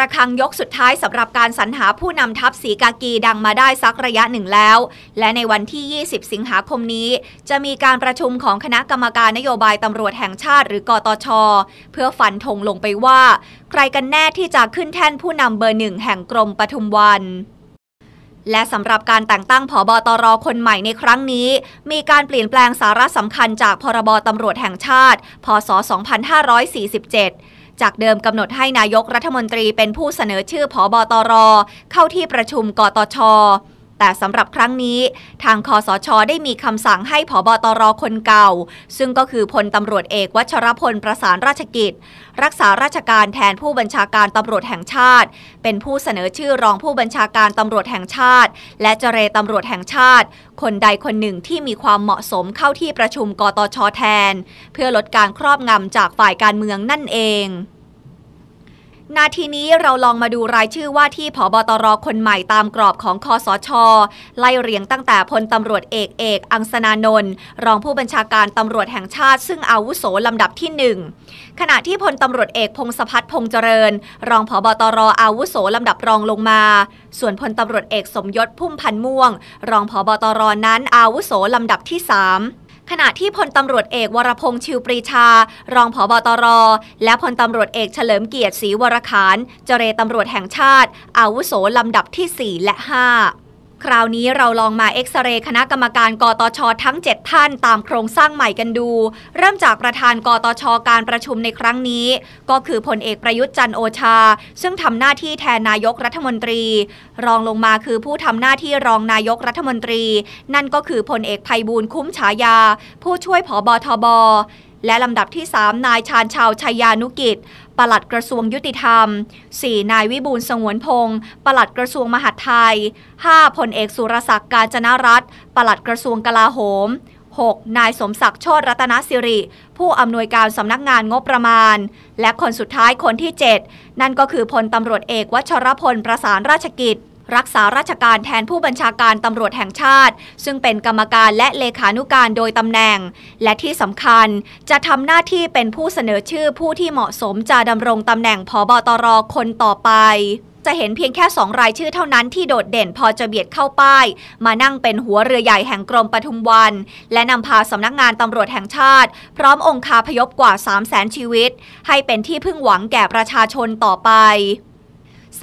ระคังยกสุดท้ายสำหรับการสรรหาผู้นำทัพสีกากีดังมาได้สักระยะหนึ่งแล้ว และในวันที่ 20 สิงหาคมนี้ จะมีการประชุมของคณะกรรมการนโยบายตำรวจแห่งชาติ หรือกอตช เพื่อฝันธงลงไปว่า ใครกันแน่ที่จะขึ้นแท่นผู้นำเบอร์หนึ่งแห่งกรมปทุมวัน และสำหรับการแต่งตั้งผบตร คนใหม่ในครั้งนี้ มีการเปลี่ยนแปลงสาระสำคัญจากพรบตำรวจแห่งชาติ พศ 2547จากเดิมกำหนดให้นายกรัฐมนตรีเป็นผู้เสนอชื่อผอบอตร เข้าที่ประชุมกตช แต่สำหรับครั้งนี้ ทางคอสชอได้มีคำสั่งให้ผบตรคนเก่า ซึ่งก็คือพลตำรวจเอก วัชรพลประสานราชกิจ รักษาราชการแทนผู้บัญชาการตำรวจแห่งชาติ เป็นผู้เสนอชื่อรองผู้บัญชาการตำรวจแห่งชาติ และเจรตำรวจแห่งชาติ คนใดคนหนึ่งที่มีความเหมาะสมเข้าที่ประชุมกตชแทน เพื่อลดการครอบงำจากฝ่ายการเมืองนั่นเองนาทีนี้เราลองมาดูรายชื่อว่าที่ ผบตร คนใหม่ตามกรอบของคอสช ไล่เรียงตั้งแต่พลตำรวจเอกเอกอังสนานนท์รองผู้บัญชาการตำรวจแห่งชาติ ซึ่งอาวุโสลำดับที่ 1 ขณะที่พลตำรวจเอกพงศพัฒน์พงษเจริญ รองผบตร อาวุโสลำดับรองลงมา ส่วนพลตำรวจเอกสมยศพุ่มพันม่วง รองผบตรนั้นอาวุโสลำดับที่3ขณะที่พลตำรวจเอกวรพงษ์ชิวปรีชา รองผบตร และพลตำรวจเอกเฉลิมเกียรติศรีวรคานเจรตำรวจแห่งชาติ อาวุโสลำดับที่ 4 และ 5คราวนี้เราลองมาเอ็กซเรย์คณะกรรมการกตชทั้ง 7 ท่านตามโครงสร้างใหม่กันดู เริ่มจากประธานกตชการประชุมในครั้งนี้ ก็คือพลเอกประยุทธ์จันโอชา ซึ่งทำหน้าที่แทนนายกรัฐมนตรี รองลงมาคือผู้ทำหน้าที่รองนายกรัฐมนตรี นั่นก็คือพลเอกไพบูลคุ้มฉายา ผู้ช่วยผบทบและลำดับที่3นายชาญชาวชัยานุกิจ ปลัดกระทรวงยุติธรรม 4 นายวิบูลสงวนพงศ์ปลัดกระทรวงมหาดไทย 5พลเอกสุรศักดิ์การจนรัฐปลัดกระทรวงกลาโหม 6. นายสมศักดิ์โชตรัตนสิริ ผู้อำนวยการสำนักงานงบประมาณ และคนสุดท้ายคนที่ 7 นั่นก็คือพลตำรวจเอกวัชรพลประสานราชกิจรักษาราชการแทนผู้บัญชาการตำรวจแห่งชาติ ซึ่งเป็นกรรมการและเลขานุการโดยตำแหน่ง และที่สำคัญจะทำหน้าที่เป็นผู้เสนอชื่อผู้ที่เหมาะสมจะดำรงตำแหน่งผบตรคนต่อไป จะเห็นเพียงแค่สองรายชื่อเท่านั้นที่โดดเด่นพอจะเบียดเข้าป้ายมานั่งเป็นหัวเรือใหญ่แห่งกรมปทุมวัน และนำพาสำนักงานตำรวจแห่งชาติ พร้อมองคาพยพกว่า 3 0 0 0 0 0 ชีวิต ให้เป็นที่พึ่งหวังแก่ประชาชนต่อไป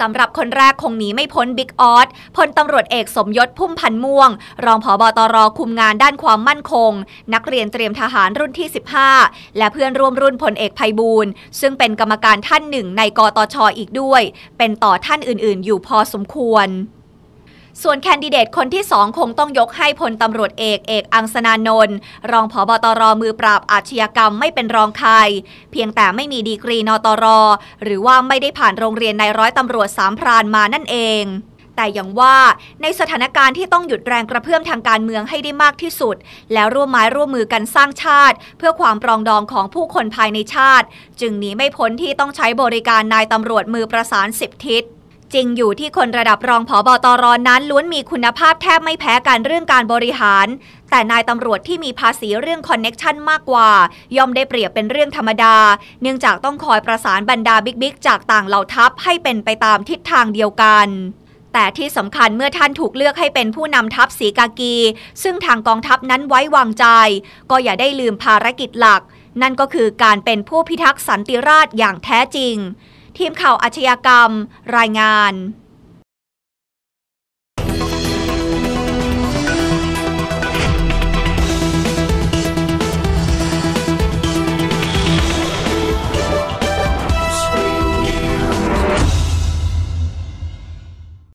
สำหรับคนแรกคงหนีไม่พ้นบิ๊กออสพลตำรวจเอกสมยศพุ่มพันม่วง รองผอบอตร คุมงานด้านความมั่นคง นักเรียนเตรียมทหารรุ่นที่ 15 และเพื่อนร่วมรุ่นพลเอกไพบูลซึ่งเป็นกรรมการท่านหนึ่งในกตชออีกด้วย เป็นต่อท่านอื่นๆอยู่พอสมควรส่วนแคนดิเดตคนที่สองคงต้องยกให้พลตำรวจเอกเอกอังสนานนท์รองผบตรมือปราบอาชญากรรมไม่เป็นรองใครเพียงแต่ไม่มีดีกรีนอตรหรือว่าไม่ได้ผ่านโรงเรียนนายร้อยตำรวจสามพรานมานั่นเอง แต่อย่างว่าในสถานการณ์ที่ต้องหยุดแรงกระเพื่อมทางการเมืองให้ได้มากที่สุด แล้วร่วมไม้ร่วมมือกันสร้างชาติ เพื่อความปรองดองของผู้คนภายในชาติ จึงหนีไม่พ้นที่ต้องใช้บริการนายตำรวจมือประสานสิบทิศจริงอยู่ที่คนระดับรองผอบอตรนั้น ล้วนมีคุณภาพแทบไม่แพ้กันเรื่องการบริหาร แต่นายตำรวจที่มีภาษีเรื่องคอนเน็ชันมากกว่า ย่อมได้เปรียบเป็นเรื่องธรรมดา เนื่องจากต้องคอยประสานบรรดาบิ๊กๆ จากต่างเหล่าทัพให้เป็นไปตามทิศทางเดียวกัน แต่ที่สำคัญเมื่อท่านถูกเลือกให้เป็นผู้นำทัพสีกากี ซึ่งทางกองทัพนั้นไว้วางใจ ก็อย่าได้ลืมภารกิจหลัก นั่นก็คือการเป็นผู้พิทักษ์สันติราษฎร์อย่างแท้จริงทีมข่าวอาชญากรรมรายงาน